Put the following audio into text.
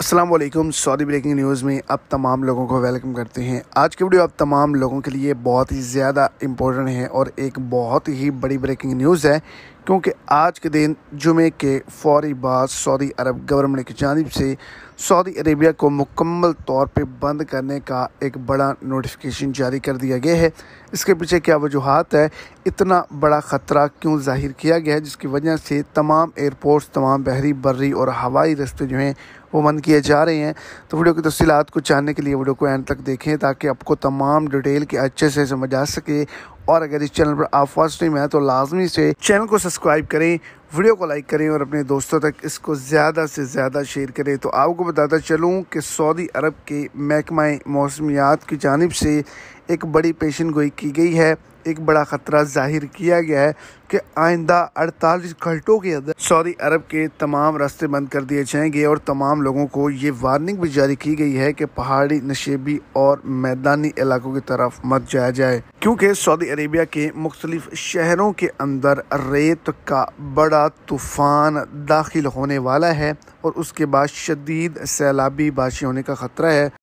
Aslam Saudi breaking news में आप तमाम लोगों को वेलकम करते हैं आज की वीडियो आप तमाम लोगों के लिए बहुत ही ज़्यादा इम्पोर्टेंट है और एक बहुत ही बड़ी ब्रेकिंग न्यूज़ है क्योंकि आज के दिन जुमे के फौरी बाद सऊदी अरब गवर्नमेंट की जानब से सऊदी अरेबिया को मुकम्मल तौर पर बंद करने का एक बड़ा नोटिफिकेशन जारी कर दिया गया है इसके पीछे क्या वजूहत है इतना बड़ा ख़तरा क्यों जाहिर किया गया है जिसकी वजह से तमाम एयरपोर्ट्स तमाम बहरी बर्री और हवाई रस्ते जो हैं वो बंद किए जा रहे हैं तो वीडियो की तफसीत को जानने के लिए वीडियो को एंड तक देखें ताकि आपको तमाम डिटेल के अच्छे से समझ आ सके और अगर इस चैनल पर आप फर्स्ट टाइम आए तो लाजमी से चैनल को सब्सक्राइब करें वीडियो को लाइक करें और अपने दोस्तों तक इसको ज़्यादा से ज़्यादा शेयर करें तो आपको बताता चलूँ कि सऊदी अरब के महकमा मौसमियात की जानब से एक बड़ी पेशन गोई की गई है एक बड़ा ख़तरा जाहिर किया गया है कि आइंदा 48 घंटों के अंदर सऊदी अरब के तमाम रास्ते बंद कर दिए जाएंगे और तमाम लोगों को ये वार्निंग भी जारी की गई है कि पहाड़ी नशेबी और मैदानी इलाकों की तरफ मत जाया जाए क्योंकि सऊदी अरेबिया के मुख्तलिफ शहरों के अंदर रेत का बड़ा तूफ़ान दाखिल होने वाला है और उसके बाद शदीद सैलाबी बारिश होने का ख़तरा है